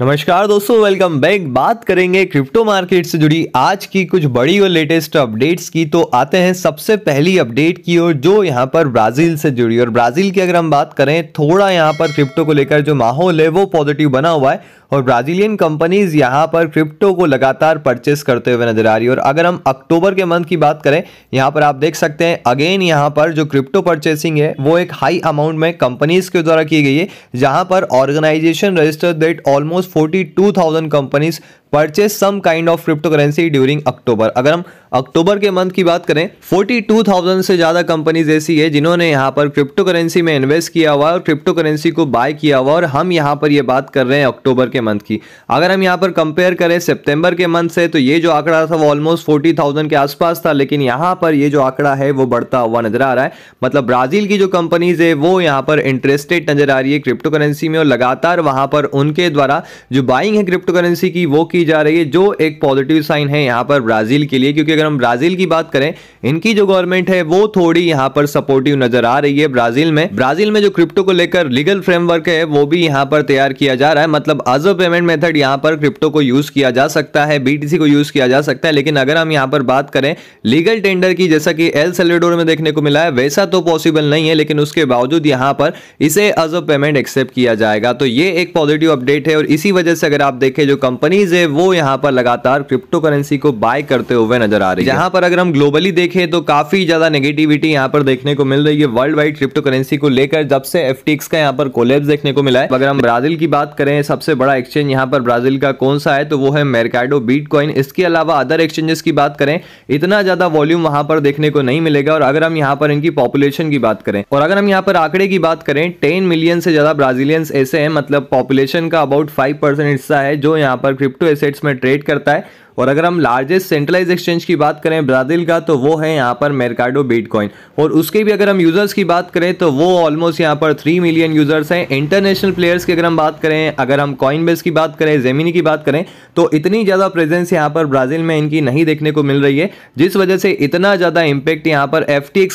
नमस्कार दोस्तों welcome back बात करेंगे क्रिप्टो मार्केट से जुड़ी आज की कुछ बड़ी और लेटेस्ट अपडेट्स की तो आते हैं सबसे पहली अपडेट की ओर जो यहां पर ब्राज़ील से जुड़ी और ब्राज़ील की अगर हम बात करें थोड़ा यहां पर क्रिप्टो को लेकर जो माहौल है वो पॉजिटिव बना हुआ है और ब्राज़ीलियन कंपनीज यहाँ पर क्रिप्टो को लगातार परचेस करते हुए नजर आ रही है और अगर हम अक्टूबर के मंथ की बात करें यहाँ पर आप देख सकते हैं अगेन यहाँ पर जो क्रिप्टो परचेसिंग है वो एक हाई अमाउंट में कंपनीज के द्वारा की गई है जहाँ पर organisation register date almost 42,000 companies purchase some kind of crypto currency during October अगर हम अक्टूबर के मंथ की बात करें 42,000 से ज़्यादा कंपनीज ऐसी है जिन्होंने यहाँ पर क्रिप्टो करेंसी में इन्वेस्ट किया हुआ और क्रिप्टो करेंसी को बाय किया हुआ और हम यहाँ पर ये बात कर रहे हैं अक्टूबर के मंथ की अगर हम यहाँ पर कंपेयर करें सितंबर के मंथ से तो ये जो आंकड़ा था वो ऑलमोस्ट फोर्टी के आसपास था लेकिन यहाँ पर ये जो आंकड़ा है वो बढ़ता हुआ नजर आ रहा है मतलब ब्राज़ील की जो कंपनीज है वो यहाँ पर इंटरेस्टेड नजर आ रही है क्रिप्टो करेंसी में और लगातार वहाँ पर उनके द्वारा जो बाइंग है क्रिप्टो करेंसी की वो की की जा रही है जो एक पॉजिटिव साइन है यहाँ पर ब्राज़ील के लिए क्योंकि अगर हम ब्राज़ील की बात करें इनकी जो गवर्नमेंट है वो थोड़ी यहाँ पर सपोर्टिव नजर आ रही है ब्राज़ील में ब्राज़ील में जो क्रिप्टो को लेकर लीगल फ्रेमवर्क है वो भी यहाँ पर तैयार किया जा रहा है मतलब एज अ पेमेंट मेथड यहाँ पर क्रिप्टो को यूज़ किया जा सकता है बीटीसी को यूज़ किया जा सकता है लेकिन अगर हम यहाँ पर बात करें लीगल टेंडर की जैसा कि एल सेलेडोर में देखने को मिला है वैसा तो पॉसिबल नहीं है लेकिन उसके बावजूद यहाँ पर इसे एज अ पेमेंट एक्सेप्ट किया जाएगा तो ये एक पॉजिटिव अपडेट है और इसी वजह से अगर आप देखें जो कंपनीज है वो यहाँ पर लगातार क्रिप्टो करेंसी को बाय करते हुए नजर आ रही है यहाँ पर अगर हम ग्लोबली देखें तो काफी ज्यादा नेगेटिविटी यहाँ पर देखने को मिल रही है वर्ल्ड वाइड क्रिप्टो करेंसी को लेकर जब से एफ का यहाँ पर कोलेब देखने को मिला है अगर हम ब्राजील की बात करें सबसे बड़ा एक्सचेंज यहाँ पर ब्राजील का कौन सा है तो वो है मेरकाडो बीट इसके अलावा अदर एक्सचेंजेस की बात करें इतना ज्यादा वॉल्यूम वहां पर देखने को नहीं मिलेगा और अगर हम यहाँ पर इनकी पॉपुलेशन की बात करें और अगर हम यहाँ पर आंकड़े की बात करें टेन मिलियन से ज्यादा ब्राजीलियंस ऐसे हैं मतलब पॉपुलेशन का अबाउट फाइव हिस्सा है जो यहाँ पर क्रिप्टो सेट्स में ट्रेड करता है और अगर हम लार्जेस्ट सेंट्रलाइज एक्सचेंज की बात करें ब्राज़ील का तो वो है यहाँ पर मेरकाडो बिटकॉइन और उसके भी अगर हम यूज़र्स की बात करें तो वो ऑलमोस्ट यहाँ पर थ्री मिलियन यूज़र्स हैं इंटरनेशनल प्लेयर्स की अगर हम बात करें अगर हम कॉइन की बात करें जेमिनी की बात करें तो इतनी ज़्यादा प्रेजेंस यहाँ पर ब्राज़ील में इनकी नहीं देखने को मिल रही है जिस वजह से इतना ज़्यादा इम्पैक्ट यहाँ पर एफ टी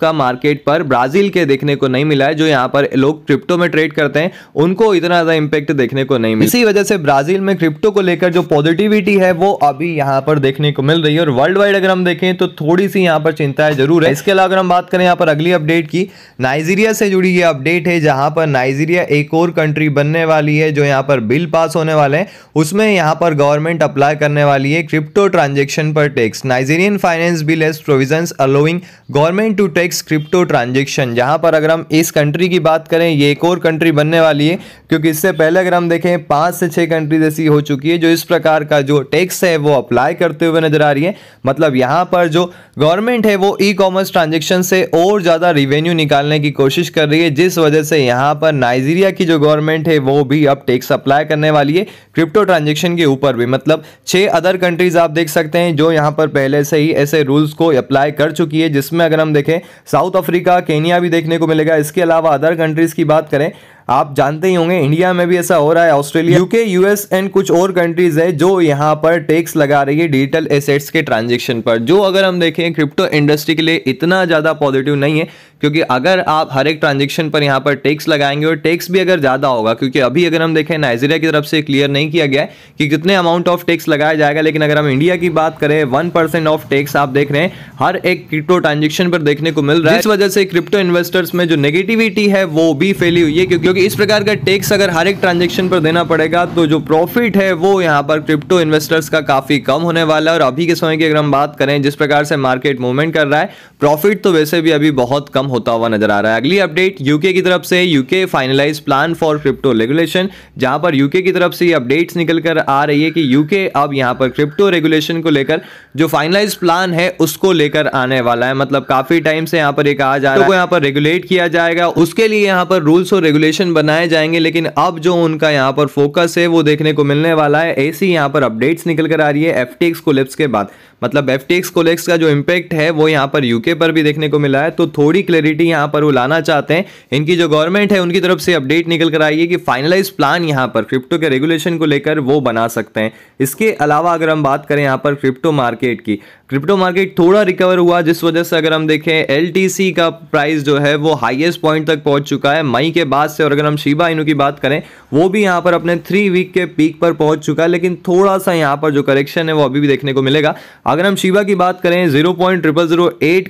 का मार्केट पर ब्राज़ील के देखने को नहीं मिला है जो यहाँ पर लोग क्रिप्टो में ट्रेड करते हैं उनको इतना ज़्यादा इम्पैक्ट देखने को नहीं मिला इसी वजह से ब्राज़ील में क्रिप्टो को लेकर जो पॉजिटिविटी है वो अभी यहाँ पर देखने को मिल रही है और वर्ल्ड वाइड अगर हम देखें तो थोड़ी सी यहाँ पर चिंता है जरूर है इसके अलावा अगर हम बात करें यहाँ पर अगली अपडेट की नाइजीरिया से जुड़ी ये अपडेट है जहाँ पर नाइजीरिया एक और कंट्री बनने वाली है जो यहाँ पर बिल पास होने वाले हैं उसमें यहाँ पर गवर्नमेंट अप्लाई करने वाली है क्रिप्टो ट्रांजेक्शन पर tax Nigerian finance bill as provision allowing government to tax crypto transaction जहाँ पर अगर हम इस कंट्री की बात करें ये एक और कंट्री बनने वाली है क्योंकि इससे पहले अगर हम देखें पाँच से छः कंट्रीज ऐसी हो चुकी है जो इस प्रकार का जो टैक्स है वो अप्लाई करते हुए नजर आ रही है मतलब यहाँ पर जो गवर्नमेंट है वो ई कॉमर्स ट्रांजेक्शन से और ज़्यादा रिवेन्यू निकालने की कोशिश कर रही है जिस वजह से यहाँ पर नाइजीरिया की जो गवर्नमेंट है वो भी अब टैक्स अप्लाई करने वाली है क्रिप्टो ट्रांजेक्शन के ऊपर भी मतलब छः अदर कंट्रीज आप देख सकते हैं जो यहाँ पर पहले से ही ऐसे रूल्स को अप्लाई कर चुकी है जिसमें अगर हम देखें साउथ अफ्रीका केनिया भी देखने को मिलेगा इसके अलावा अदर कंट्रीज़ की बात करें आप जानते ही होंगे इंडिया में भी ऐसा हो रहा है ऑस्ट्रेलिया यूके यूएस एंड कुछ और कंट्रीज है जो यहाँ पर टैक्स लगा रही है डिजिटल एसेट्स के ट्रांजेक्शन पर जो अगर हम देखें क्रिप्टो इंडस्ट्री के लिए इतना ज़्यादा पॉजिटिव नहीं है क्योंकि अगर आप हर एक ट्रांजेक्शन पर यहाँ पर टैक्स लगाएंगे और टैक्स भी अगर ज़्यादा होगा क्योंकि अभी अगर हम देखें नाइजीरिया की तरफ से क्लियर नहीं किया गया है कि कितने अमाउंट ऑफ टैक्स लगाया जाएगा लेकिन अगर हम इंडिया की बात करें वन परसेंट ऑफ टैक्स आप देख रहे हैं हर एक क्रिप्टो ट्रांजेक्शन पर देखने को मिल रहा है इस वजह से क्रिप्टो इन्वेस्टर्स में जो नेगेटिविटी है वो भी फैली हुई है क्योंकि इस प्रकार का टैक्स अगर हर एक ट्रांजेक्शन पर देना पड़ेगा तो जो प्रॉफिट है वो यहाँ पर क्रिप्टो इन्वेस्टर्स का काफ़ी कम होने वाला है और अभी के समय की अगर हम बात करें जिस प्रकार से मार्केट मूवमेंट कर रहा है प्रॉफिट तो वैसे भी अभी बहुत कम होता हुआ नजर आ रहा है अगली अपडेट यूके की तरफ से UK finalise plan for crypto regulation जहां पर यूके की तरफ से ये अपडेट्स निकल कर आ रही है कि यूके अब यहां पर क्रिप्टो रेगुलेशन को लेकर जो फाइनलाइज प्लान है उसको लेकर आने वाला है मतलब काफी टाइम से यहां पर एक कहा जा रहा है तो यहां पर रेगुलेट किया जाएगा उसके लिए यहां पर रूल्स और रेगुलेशन बनाए जाएंगे लेकिन अब जो उनका यहां पर फोकस है वो देखने को मिलने वाला है ऐसी यहां पर अपडेट्स निकल कर आ रही है एफ टी कोलेप्स के बाद मतलब एफ टी कोलेप्स का जो इम्पैक्ट है वो यहां पर यूके पर भी देखने को मिला है तो थोड़ी क्लैरिटी यहाँ पर वो लाना चाहते हैं इनकी जो गवर्नमेंट है उनकी तरफ से अपडेट निकल कर आई है कि फाइनलाइज प्लान यहाँ पर क्रिप्टो के रेगुलेशन को लेकर वो बना सकते हैं इसके अलावा अगर हम बात करें यहाँ पर क्रिप्टो मार्केट की क्रिप्टो मार्केट थोड़ा रिकवर हुआ जिस वजह से अगर हम देखें एल का प्राइस जो है वो हाइएस्ट पॉइंट तक पहुंच चुका है मई के बाद से और अगर हम शिबा इनू की बात करें वो भी यहाँ पर अपने थ्री वीक के पीक पर पहुंच चुका है लेकिन थोड़ा सा यहाँ पर जो करेक्शन है वो अभी भी देखने को मिलेगा अगर हम शिबा की बात करें जीरो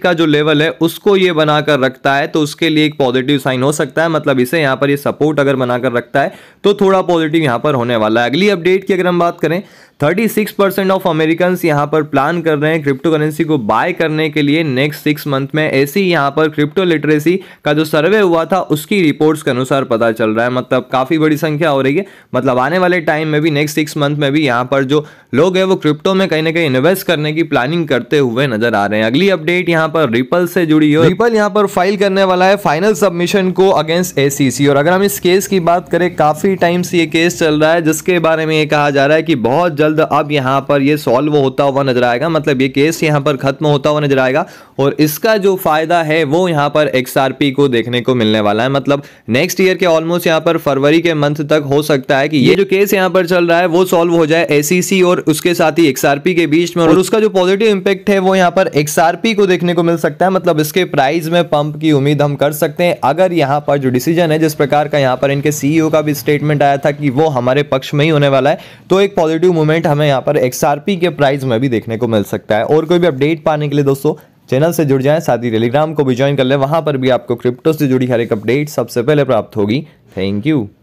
का जो लेवल है उसको ये बनाकर बनाकर रखता है तो उसके लिए एक पॉजिटिव साइन हो सकता है मतलब इसे यहाँ पर ये सपोर्ट अगर बनाकर रखता है तो थोड़ा पॉजिटिव यहाँ पर होने वाला है अगली अपडेट की अगर हम बात करें 36 परसेंट ऑफ अमेरिकन यहाँ पर प्लान कर रहे हैं क्रिप्टो करेंसी को बाय करने के लिए नेक्स्ट सिक्स मंथ में ऐसी यहाँ पर क्रिप्टो लिटरेसी का जो सर्वे हुआ था उसकी रिपोर्ट्स के अनुसार पता चल रहा है मतलब काफ़ी बड़ी संख्या हो रही है मतलब आने वाले टाइम में भी नेक्स्ट सिक्स मंथ में भी यहाँ पर जो लोग हैं वो क्रिप्टो में कहीं ना कहीं इन्वेस्ट करने की प्लानिंग करते हुए नजर आ रहे हैं अगली अपडेट यहाँ पर रिपल से जुड़ी हो रिपल यहाँ पर फाइल करने वाला है फाइनल सबमिशन को अगेंस्ट ए और अगर हम इस केस की बात करें काफ़ी टाइम से ये केस चल रहा है जिसके बारे में ये कहा जा रहा है कि बहुत जल्द अब यहाँ पर ये सॉल्व होता हुआ नजर आएगा मतलब ये केस यहाँ पर खत्म होता हुआ नजर आएगा और इसका जो फायदा है वो यहाँ पर एक्सआरपी को देखने को मिलने वाला है मतलब नेक्स्ट ईयर के ऑलमोस्ट यहाँ पर फरवरी के मंथ तक हो सकता है कि ये जो केस यहाँ पर चल रहा है वो सॉल्व हो जाए एसीसी और उसके साथ ही एक्सआरपी के बीच में और उसका जो पॉजिटिव इम्पैक्ट है वो यहाँ पर एक्सआरपी को देखने को मिल सकता है मतलब इसके प्राइस में पंप की उम्मीद हम कर सकते हैं अगर यहाँ पर जो डिसीजन है जिस प्रकार का यहाँ पर इनके सीईओ e का भी स्टेटमेंट आया था कि वो हमारे पक्ष में ही होने वाला है तो एक पॉजिटिव मूवमेंट मूवमेंट हमें यहाँ पर एक्सआरपी के प्राइस में भी देखने को मिल सकता है और कोई भी अपडेट पाने के लिए दोस्तों चैनल से जुड़ जाएं साथ ही टेलीग्राम को भी ज्वाइन कर लें वहाँ पर भी आपको क्रिप्टो से जुड़ी हर एक अपडेट सबसे पहले प्राप्त होगी थैंक यू